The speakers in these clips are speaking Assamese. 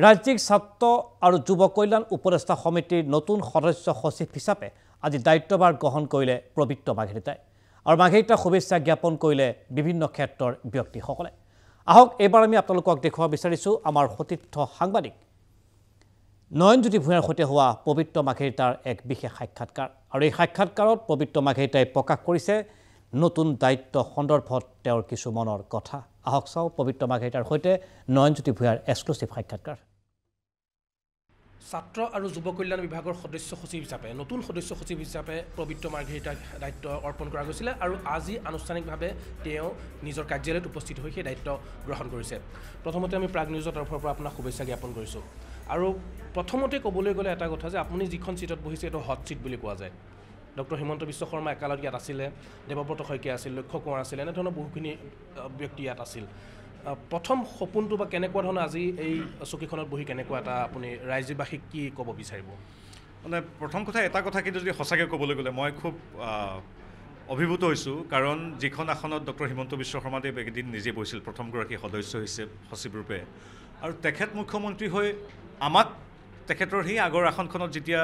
ৰাজ্যিক ছাত্ৰ আৰু যুৱ কল্যাণ উপদেষ্টা সমিতিৰ নতুন সদস্য সচিব হিচাপে আজি দায়িত্বভাৰ গ্ৰহণ কৰিলে পবিত্ৰ মাঘেৰিতাই আৰু মাঘেৰিতাৰ শুভেচ্ছা জ্ঞাপন কৰিলে বিভিন্ন ক্ষেত্ৰৰ ব্যক্তিসকলে আহক এইবাৰ আমি আপোনালোকক দেখুৱাব বিচাৰিছোঁ আমাৰ সতীৰ্থ সাংবাদিক নয়নজ্যোতি ভূঞাৰ সৈতে হোৱা পবিত্ৰ মাঘেৰিতাৰ এক বিশেষ সাক্ষাৎকাৰ আৰু এই সাক্ষাৎকাৰত পবিত্ৰ মাঘেৰিতাই প্ৰকাশ কৰিছে নতুন দায়িত্ব সন্দৰ্ভত তেওঁৰ কিছু মনৰ কথা আহক চাওঁ পবিত্ৰ মাঘেতাৰ সৈতে নয়নজ্যোতি ভূঞাৰ এক্সক্লুচিভ সাক্ষাৎকাৰ ছাত্ৰ আৰু যুৱ কল্যাণ বিভাগৰ সদস্য সচিব হিচাপে নতুন সদস্য সচিব হিচাপে পবিত্ৰ মাৰ্ঘেৰিটাক দায়িত্ব অৰ্পণ কৰা গৈছিলে আৰু আজি আনুষ্ঠানিকভাৱে তেওঁ নিজৰ কাৰ্যালয়ত উপস্থিত হৈ সেই দায়িত্ব গ্ৰহণ কৰিছে প্ৰথমতে আমি প্ৰাগ নিউজৰ তৰফৰ পৰা আপোনাক শুভেচ্ছা জ্ঞাপন কৰিছোঁ আৰু প্ৰথমতে ক'বলৈ গ'লে এটা কথা যে আপুনি যিখন ছিটত বহিছে এইটো হট ছিট বুলি কোৱা যায় ডক্টৰ হিমন্ত বিশ্ব শৰ্মা একালত ইয়াত আছিলে দেৱব্ৰত শইকীয়া আছিল লক্ষ্য কোঁৱৰ আছিল এনেধৰণৰ বহুখিনি ব্যক্তি ইয়াত আছিল প্ৰথম সপোনটো বা কেনেকুৱা ধৰণৰ আজি এই চকীখনত বহি কেনেকুৱা এটা আপুনি ৰাইজবাসীক কি ক'ব বিচাৰিব মানে প্ৰথম কথা এটা কথা কিন্তু যদি সঁচাকৈ ক'বলৈ গ'লে মই খুব অভিভূত হৈছোঁ কাৰণ যিখন আসনত ডক্টৰ হিমন্ত বিশ্ব শৰ্মাদেৱ এদিন নিজে বহিছিল প্ৰথমগৰাকী সদস্য হৈছে সচিবৰূপে আৰু তেখেত মুখ্যমন্ত্ৰী হৈ আমাক তেখেতৰ সেই আগৰ আসনখনত যেতিয়া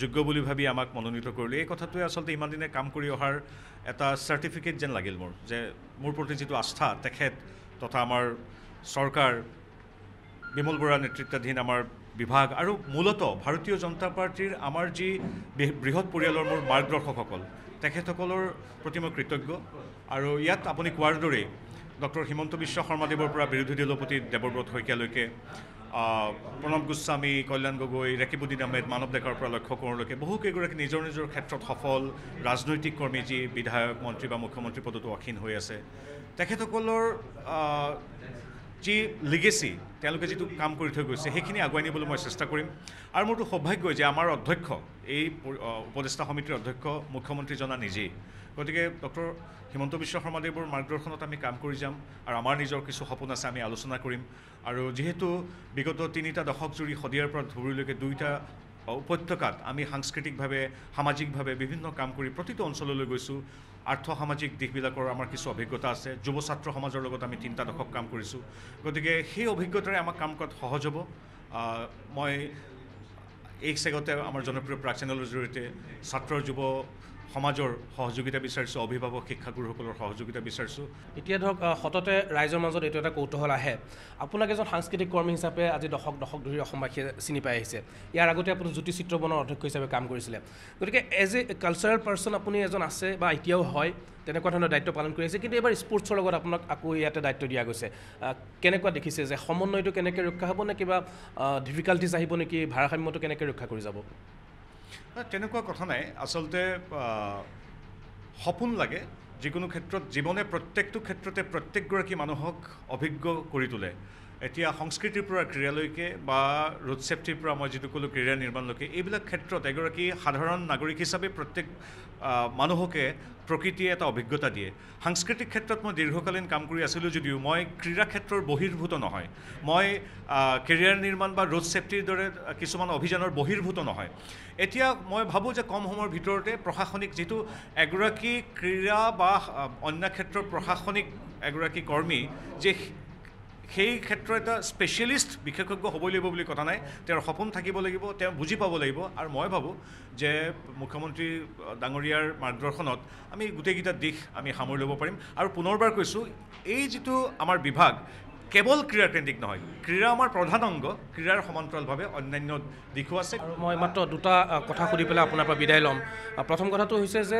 যোগ্য বুলি ভাবি আমাক মনোনীত কৰিলোঁ এই কথাটোৱে আচলতে ইমান দিনে কাম কৰি অহাৰ এটা চাৰ্টিফিকেট যেন লাগিল মোৰ যে মোৰ প্ৰতি যিটো আস্থা তেখেত তথা আমাৰ চৰকাৰ বিমল বৰা নেতৃত্বাধীন আমাৰ বিভাগ আৰু মূলত ভাৰতীয় জনতা পাৰ্টীৰ আমাৰ যি বৃহৎ পৰিয়ালৰ মোৰ মাৰ্গদৰ্শকসকল তেখেতসকলৰ প্ৰতি মই কৃতজ্ঞ আৰু ইয়াত আপুনি কোৱাৰ দৰেই ডক্টৰ হিমন্ত বিশ্ব শৰ্মাদেৱৰ পৰা বিৰোধী দলপতি দেৱব্ৰত শইকীয়ালৈকে প্ৰণৱ গোস্বামী কল্যাণ গগৈ ৰেকিবুদ্দিন আহমেদ মানৱ ডেকাৰ পৰা লক্ষ্য কৰোঁলৈকে বহুকেইগৰাকী নিজৰ নিজৰ ক্ষেত্ৰত সফল ৰাজনৈতিক কৰ্মী যি বিধায়ক মন্ত্ৰী বা মুখ্যমন্ত্ৰী পদতো অসীন হৈ আছে তেখেতসকলৰ যি লিগেচি তেওঁলোকে যিটো কাম কৰি থৈ গৈছে সেইখিনি আগুৱাই নিবলৈ মই চেষ্টা কৰিম আৰু মোৰতো সৌভাগ্য যে আমাৰ অধ্যক্ষ এই উপদেষ্টা সমিতিৰ অধ্যক্ষ মুখ্যমন্ত্ৰী জনা নিজেই গতিকে ডক্টৰ হিমন্ত বিশ্ব শৰ্মাদেৱৰ মাৰ্গদৰ্শনত আমি কাম কৰি যাম আৰু আমাৰ নিজৰ কিছু সপোন আছে আমি আলোচনা কৰিম আৰু যিহেতু বিগত তিনিটা দশক জুৰি শদিয়াৰ পৰা ধুবুৰীলৈকে দুইটা উপত্যকাত আমি সাংস্কৃতিকভাৱে সামাজিকভাৱে বিভিন্ন কাম কৰি প্ৰতিটো অঞ্চললৈ গৈছোঁ আৰ্থ সামাজিক দিশবিলাকৰ আমাৰ কিছু অভিজ্ঞতা আছে যুৱ ছাত্ৰ সমাজৰ লগত আমি তিনিটা দশক কাম কৰিছোঁ গতিকে সেই অভিজ্ঞতাৰে আমাক কাম কৰাত সহজ হ'ব মই এই চেগতে আমাৰ জনপ্ৰিয় প্ৰাক চেনেলৰ জৰিয়তে ছাত্ৰ যুৱ সমাজৰ সহযোগিতা বিচাৰিছোঁ অভিভাৱক শিক্ষাগুৰুসকলৰ সহযোগিতা বিচাৰিছোঁ এতিয়া ধৰক সততে ৰাইজৰ মাজত এইটো এটা কৌতূহল আহে আপোনাক এজন সাংস্কৃতিক কৰ্মী হিচাপে আজি দশক দশক ধৰি অসমবাসীয়ে চিনি পাই আহিছে ইয়াৰ আগতে আপুনি জ্যোতি চিত্ৰ বনৰ অধ্যক্ষ হিচাপে কাম কৰিছিলে গতিকে এজ এ কালচাৰেল পাৰ্চন আপুনি এজন আছে বা এতিয়াও হয় তেনেকুৱা ধৰণৰ দায়িত্ব পালন কৰি আছে কিন্তু এইবাৰ স্পৰ্টছৰ লগত আপোনাক আকৌ ইয়াতে দায়িত্ব দিয়া গৈছে কেনেকুৱা দেখিছে যে সমন্বয়টো কেনেকৈ ৰক্ষা হ'ব নে কিবা ডিফিকাল্টিজ আহিব নেকি ভাৰসাম্যটো কেনেকৈ ৰক্ষা কৰি যাব তেনেকুৱা কথা নাই আচলতে সপোন লাগে যিকোনো ক্ষেত্ৰত জীৱনে প্ৰত্যেকটো ক্ষেত্ৰতে প্ৰত্যেকগৰাকী মানুহক অভিজ্ঞ কৰি তোলে এতিয়া সংস্কৃতিৰ পৰা ক্ৰীড়ালৈকে বা ৰোড ছেফটিৰ পৰা মই যিটো ক'লোঁ ক্ৰীড়া নিৰ্মাণলৈকে এইবিলাক ক্ষেত্ৰত এগৰাকী সাধাৰণ নাগৰিক হিচাপে প্ৰত্যেক মানুহকে প্ৰকৃতিয়ে এটা অভিজ্ঞতা দিয়ে সাংস্কৃতিক ক্ষেত্ৰত মই দীৰ্ঘকালীন কাম কৰি আছিলোঁ যদিও মই ক্ৰীড়া ক্ষেত্ৰৰ বহিৰ্ভূত নহয় মই কেৰিয়াৰ নিৰ্মাণ বা ৰোড ছেফটিৰ দৰে কিছুমান অভিযানৰ বহিৰ্ভূত নহয় এতিয়া মই ভাবোঁ যে কম সময়ৰ ভিতৰতে প্ৰশাসনিক যিটো এগৰাকী ক্ৰীড়া বা অন্য ক্ষেত্ৰৰ প্ৰশাসনিক এগৰাকী কৰ্মী যে সেই ক্ষেত্ৰত এটা স্পেচিয়েলিষ্ট বিশেষজ্ঞ হ'বই লাগিব বুলি কথা নাই তেওঁৰ সপোন থাকিব লাগিব তেওঁ বুজি পাব লাগিব আৰু মই ভাবোঁ যে মুখ্যমন্ত্ৰী ডাঙৰীয়াৰ মাৰ্গদৰ্শনত আমি গোটেইকেইটা দিশ আমি সামৰি ল'ব পাৰিম আৰু পুনৰবাৰ কৈছোঁ এই যিটো আমাৰ বিভাগ কেৱল ক্ৰীড়াকেন্দ্ৰিক নহয় ক্ৰীড়া আমাৰ প্ৰধান অংগ ক্ৰীড়াৰ সমান্তৰালভাৱে অন্যান্য দিশো আছে আৰু মই মাত্ৰ দুটা কথা সুধি পেলাই আপোনাৰ পৰা বিদায় ল'ম প্ৰথম কথাটো হৈছে যে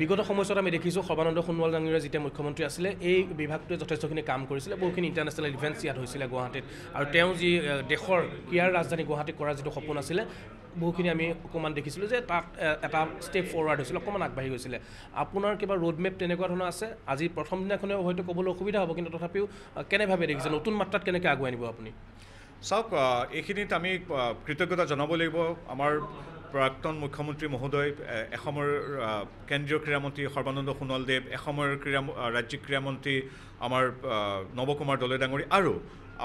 বিগত সময়ছোৱাত আমি দেখিছোঁ সৰ্বানন্দ সোণোৱাল ডাঙৰীয়া যেতিয়া মুখ্যমন্ত্ৰী আছিলে এই বিভাগটোৱে যথেষ্টখিনি কাম কৰিছিলে বহুখিনি ইণ্টাৰনেশ্যনেল ইভেণ্টছ ইয়াত হৈছিলে গুৱাহাটীত আৰু তেওঁ যি দেশৰ ক্ৰীড়াৰ ৰাজধানী গুৱাহাটী কৰাৰ যিটো সপোন আছিলে বহুখিনি আমি অকণমান দেখিছিলোঁ যে তাক এটা ষ্টেপ ফৰৱাৰ্ড হৈছিলে অকণমান আগবাঢ়ি গৈছিলে আপোনাৰ কিবা ৰোডমেপ তেনেকুৱা ধৰণৰ আছে আজি প্ৰথম দিনাখনে হয়তো ক'বলৈ অসুবিধা হ'ব কিন্তু তথাপিও কেনেভাৱে দেখিছে নতুন মাত্ৰাত কেনেকৈ আগুৱাই নিব আপুনি চাওক এইখিনিত আমি কৃতজ্ঞতা জনাব লাগিব আমাৰ প্ৰাক্তন মুখ্যমন্ত্ৰী মহোদয় এসমৰ কেন্দ্ৰীয় ক্ৰীড়া মন্ত্ৰী সৰ্বানন্দ সোণোৱালদেৱ এসমৰ ক্ৰীড়া ৰাজ্যিক ক্ৰীড়া মন্ত্ৰী আমাৰ নৱকুমাৰ দলে ডাঙৰী আৰু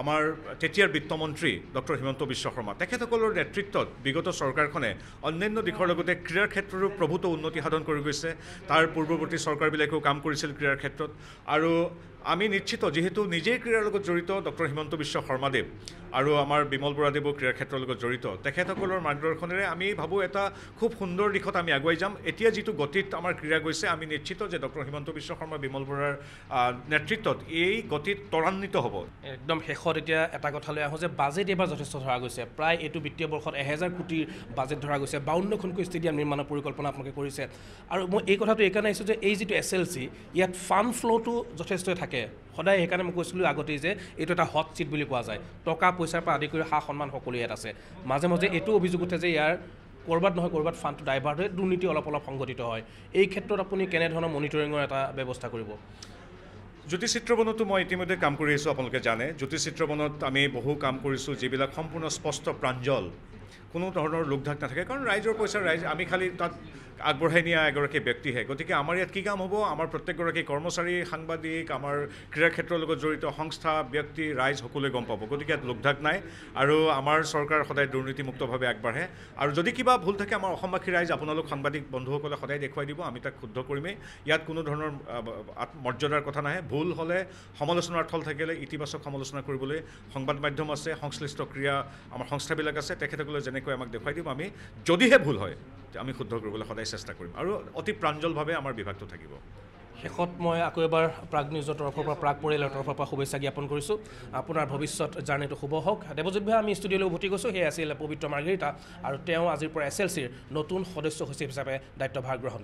আমাৰ তেতিয়াৰ বিত্তমন্ত্ৰী ডক্টৰ হিমন্ত বিশ্ব শৰ্মা তেখেতসকলৰ নেতৃত্বত বিগত চৰকাৰখনে অন্যান্য দিশৰ লগতে ক্ৰীড়াৰ ক্ষেত্ৰতো প্ৰভূত উন্নতি সাধন কৰি গৈছে তাৰ পূৰ্বৱৰ্তী চৰকাৰবিলাকেও কাম কৰিছিল ক্ৰীড়াৰ ক্ষেত্ৰত আৰু আমি নিশ্চিত যিহেতু নিজেই ক্ৰীড়াৰ লগত জড়িত ডক্টৰ হিমন্ত বিশ্ব শৰ্মাদেৱ আৰু আমাৰ বিমল বৰাদেৱো ক্ৰীড়া ক্ষেত্ৰৰ লগত জড়িত তেখেতসকলৰ মাৰ্গদৰ্শনেৰে আমি ভাবোঁ এটা খুব সুন্দৰ দিশত আমি আগুৱাই যাম এতিয়া যিটো গতিত আমাৰ ক্ৰীড়া গৈছে আমি নিশ্চিত যে ডক্টৰ হিমন্ত বিশ্ব শৰ্মা বিমল বৰাৰ নেতৃত্বত এই গতিত ত্বৰান্বিত হ'ব একদম শেষত এতিয়া এটা কথালৈ আহোঁ যে বাজেট এইবাৰ যথেষ্ট ধৰা গৈছে প্ৰায় এইটো বিত্তীয় বৰ্ষত এহেজাৰ কোটিৰ বাজেট ধৰা গৈছে বাউন্নখনকৈ ষ্টেডিয়াম নিৰ্মাণৰ পৰিকল্পনা আপোনালোকে কৰিছে আৰু মই এই কথাটো এইকাৰণে আহিছোঁ যে এই যিটো এছ এল চি ইয়াত ফাৰ্ম ফ্ল'টো যথেষ্ট থাকে থাকে সদায় সেইকাৰণে মই কৈছিলোঁ আগতেই যে এইটো এটা হট চিট বুলি কোৱা যায় টকা পইচাৰ পৰা আদি কৰি সা সন্মান সকলো ইয়াত আছে মাজে মাজে এইটো অভিযোগ উঠে যে ইয়াৰ ক'ৰবাত নহয় ক'ৰবাত ফাণ্ডটো ডাইভাৰ্ট হৈ দুৰ্নীতি অলপ অলপ সংঘটিত হয় এই ক্ষেত্ৰত আপুনি কেনেধৰণৰ মনিটৰিঙৰ এটা ব্যৱস্থা কৰিব জ্যোতিষ জ্যোতিচিত্ৰবনতো মই ইতিমধ্যে কাম কৰি আছোঁ আপোনালোকে জানে জ্যোতিষ চিত্ৰবনত আমি বহু কাম কৰিছোঁ যিবিলাক সম্পূৰ্ণ স্পষ্ট প্ৰাঞ্জল কোনো ধৰণৰ লোকঢাক নাথাকে কাৰণ ৰাইজৰ পইচা ৰাইজ আমি খালী তাত আগবঢ়াই নিয়া এগৰাকী ব্যক্তিহে গতিকে আমাৰ ইয়াত কি কাম হ'ব আমাৰ প্ৰত্যেকগৰাকী কৰ্মচাৰী সাংবাদিক আমাৰ ক্ৰীড়া ক্ষেত্ৰৰ লগত জড়িত সংস্থা ব্যক্তি ৰাইজ সকলোৱে গম পাব গতিকে ইয়াত লোকঢাক নাই আৰু আমাৰ চৰকাৰ সদায় দুৰ্নীতিমুক্তভাৱে আগবাঢ়ে আৰু যদি কিবা ভুল থাকে আমাৰ অসমবাসী ৰাইজ আপোনালোক সাংবাদিক বন্ধুসকলে সদায় দেখুৱাই দিব আমি তাক শুদ্ধ কৰিমেই ইয়াত কোনো ধৰণৰ মৰ্যাদাৰ কথা নাহে ভুল হ'লে সমালোচনাৰ থল থাকিলে ইতিবাচক সমালোচনা কৰিবলৈ সংবাদ মাধ্যম আছে সংশ্লিষ্ট ক্ৰীড়া আমাৰ সংস্থাবিলাক আছে তেখেতসকলে যেনেকৈ কেনেকৈ আমাক দেখুৱাই দিম আমি যদিহে ভুল হয় আমি শুদ্ধ কৰিবলৈ সদায় চেষ্টা কৰিম আৰু অতি প্ৰাঞ্জলভাৱে আমাৰ বিভাগটো থাকিব শেষত মই আকৌ এবাৰ প্ৰাগ নিউজৰ তৰফৰ পৰা প্ৰাগ পৰিয়ালৰ তৰফৰ পৰা শুভেচ্ছা জ্ঞাপন কৰিছোঁ আপোনাৰ ভৱিষ্যত জাৰ্ণিটো শুভ হওক দেৱজিত ভাই আমি ষ্টুডিঅ'লৈ উভতি গৈছোঁ সেয়াই আছিল পবিত্ৰ মাৰ্গেৰিতা আৰু তেওঁ আজিৰ পৰা এছ এল চিৰ নতুন সদস্য সচিব হিচাপে দায়িত্বভাৰ গ্ৰহণ